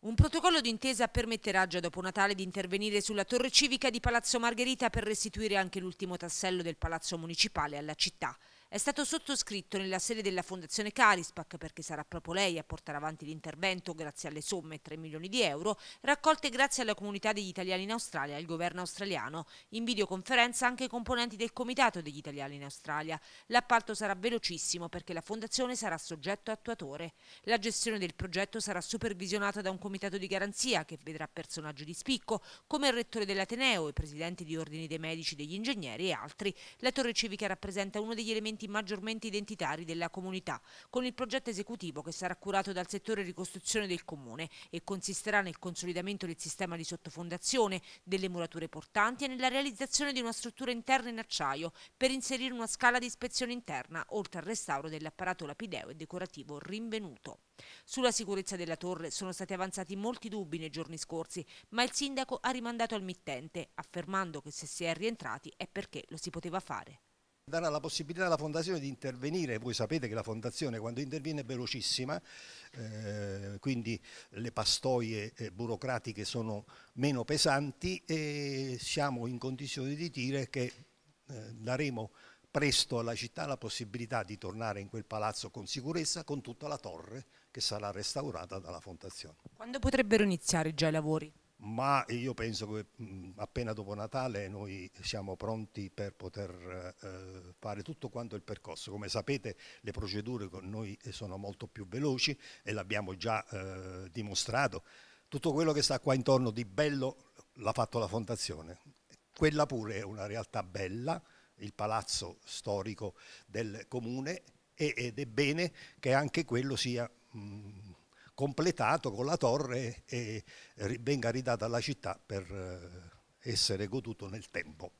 Un protocollo d'intesa permetterà già dopo Natale di intervenire sulla torre civica di Palazzo Margherita per restituire anche l'ultimo tassello del palazzo municipale alla città. È stato sottoscritto nella sede della Fondazione Carispac perché sarà proprio lei a portare avanti l'intervento grazie alle somme 3 milioni di euro raccolte grazie alla comunità degli italiani in Australia e al governo australiano. In videoconferenza anche i componenti del Comitato degli italiani in Australia. L'appalto sarà velocissimo perché la Fondazione sarà soggetto attuatore. La gestione del progetto sarà supervisionata da un comitato di garanzia che vedrà personaggi di spicco come il rettore dell'Ateneo, i presidenti di ordini dei medici, degli ingegneri e altri. La torre civica rappresenta uno degli elementi elementi maggiormente identitari della comunità, con il progetto esecutivo che sarà curato dal settore ricostruzione del comune e consisterà nel consolidamento del sistema di sottofondazione, delle murature portanti e nella realizzazione di una struttura interna in acciaio per inserire una scala di ispezione interna, oltre al restauro dell'apparato lapideo e decorativo rinvenuto. Sulla sicurezza della torre sono stati avanzati molti dubbi nei giorni scorsi, ma il sindaco ha rimandato al mittente, affermando che se si è rientrati è perché lo si poteva fare darà la possibilità alla Fondazione di intervenire, voi sapete che la Fondazione quando interviene è velocissima, eh, quindi le pastoie eh, burocratiche sono meno pesanti e siamo in condizione di dire che eh, daremo presto alla città la possibilità di tornare in quel palazzo con sicurezza con tutta la torre che sarà restaurata dalla Fondazione. Quando potrebbero iniziare già i lavori? ma io penso che appena dopo Natale noi siamo pronti per poter eh, fare tutto quanto il percorso. Come sapete le procedure con noi sono molto più veloci e l'abbiamo già eh, dimostrato. Tutto quello che sta qua intorno di bello l'ha fatto la Fondazione. Quella pure è una realtà bella, il palazzo storico del comune ed è bene che anche quello sia mh, completato con la torre e venga ridata alla città per eh, essere goduto nel tempo.